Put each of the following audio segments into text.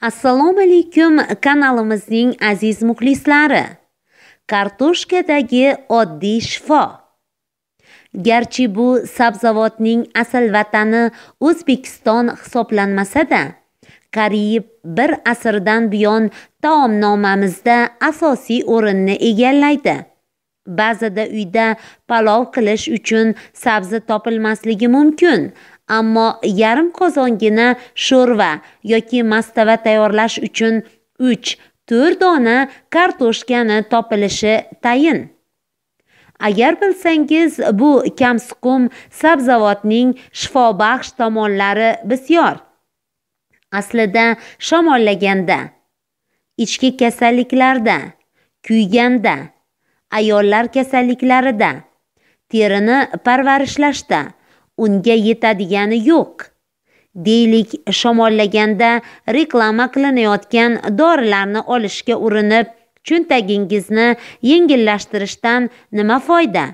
assalomu alaykum kanalimizning aziz muxlislari kartoshkadagi oddiy shifo garchi bu sabzavotning asl vatani o'zbekiston hisoblanmasada qariyb bir asrdan buyon taomnomamizda asosiy o'rinni egallaydi ba'zida uyda palov qilish uchun sabzi topilmasligi mumkin ammo yarim qozongina sho'rva yoki mastava tayyorlash uchun 3 4 dona kartoshkani topilishi tayin. Agar bilsangiz, bu kamsuqum sabzavotning shifobaxsh tomonlari bisyor. Aslida shamollaganda, ichki kasalliklarda, kuyganda, ayollar kasalliklarida, terini parvarishlashda unga yetadigani yo'q deylik shamollaganda reklama qilinayotgan dorilarni olishga urinib cho'ntagingizni yengillashtirishdan nima foyda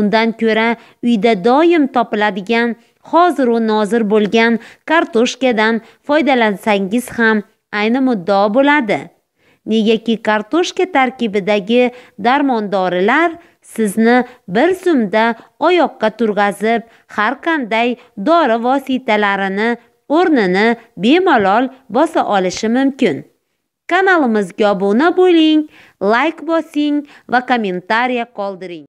undan ko'ra uyda doim topiladigan hoziru nozir bo'lgan kartoshkadan foydalansangiz ham ayni muddao bo'ladi negaki kartoshka tarkibidagi darmondorilar sizni bir zumda oyoqqa turg'azib har qanday dori vositalarini o'rnini bemalol bosa olishi mumkin kanalimizga obuna bo'ling layk bosing va kommentariya qoldiring